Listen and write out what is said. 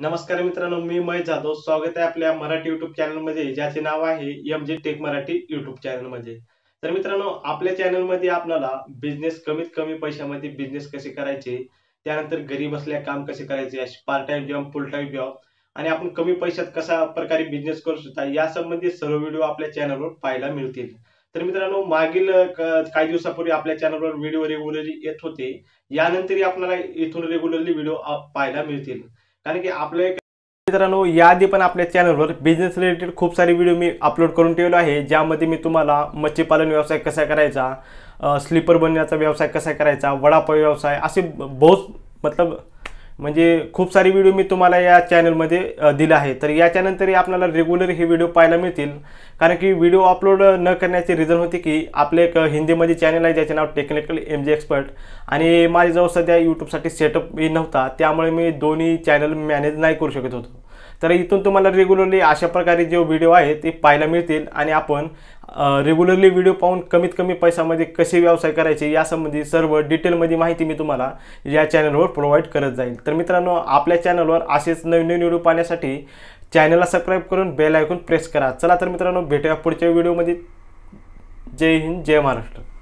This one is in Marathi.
नमस्कार मित्रांनो मी मय जाधव स्वागत आहे आपल्या मराठी युट्यूब चॅनलमध्ये ज्याचे नाव आहे एम जे टेक मराठी युट्यूब मध्ये तर मित्रांनो आपल्या चॅनलमध्ये आपल्याला बिझनेस कमीत कमी पैशामध्ये बिझनेस कसे करायचे त्यानंतर गरीब असल्या काम कसे करायचे part time job full time job आणि आपण कमी पैशात कशा प्रकारे बिझनेस करू शकता यासंबंधी सर्व व्हिडिओ आपल्या चॅनलवर पाहायला मिळतील तर मित्रांनो मागील काही दिवसापूर्वी आपल्या चॅनलवर व्हिडिओ रेग्युलरली येत होते यानंतरही आपल्याला इथून रेग्युलरली व्हिडिओ पाहायला मिळतील कारण की आपले मित्रांनो याआधी पण आपल्या चॅनलवर बिझनेस रिलेटेड खूप सारे व्हिडिओ मी अपलोड करून ठेवलो आहे ज्यामध्ये मी तुम्हाला मच्छीपालन व्यवसाय कसा करायचा स्लीपर बनण्याचा व्यवसाय कसा करायचा वडापाव व्यवसाय असे बहुत मतलब म्हणजे खूप सारे व्हिडिओ मी तुम्हाला या चॅनलमध्ये दिला आहे तर याच्यानंतरही आपल्याला रेग्युलर हे व्हिडिओ पाहायला मिळतील कारण की व्हिडिओ अपलोड न करण्याचे रिझन होते की आपले एक हिंदीमध्ये चॅनल आहे ज्याचे नाव टेक्निकल एम जी एक्सपर्ट आणि माझ्याजवळ सध्या यूट्यूबसाठी सेटअपही नव्हता त्यामुळे मी दोन्ही चॅनल मॅनेज नाही करू शकत होतो तर इथून तुम्हाला रेग्युलरली अशा प्रकारे जे व्हिडिओ आहे ते पाहायला मिळतील आणि आपण रेग्युलरली व्हिडिओ पाहून कमीत कमी पैशामध्ये कसे व्यवसाय करायचे यासंबंधी सर्व डिटेलमध्ये माहिती मी तुम्हाला या चॅनलवर प्रोव्हाइड करत जाईल तर मित्रांनो आपल्या चॅनलवर असेच नवीन नवीन व्हिडिओ पाहण्यासाठी चॅनलला सबस्क्राईब करून बेल ऐकून प्रेस करा चला तर मित्रांनो भेटूया पुढच्या व्हिडिओमध्ये जय हिंद जय महाराष्ट्र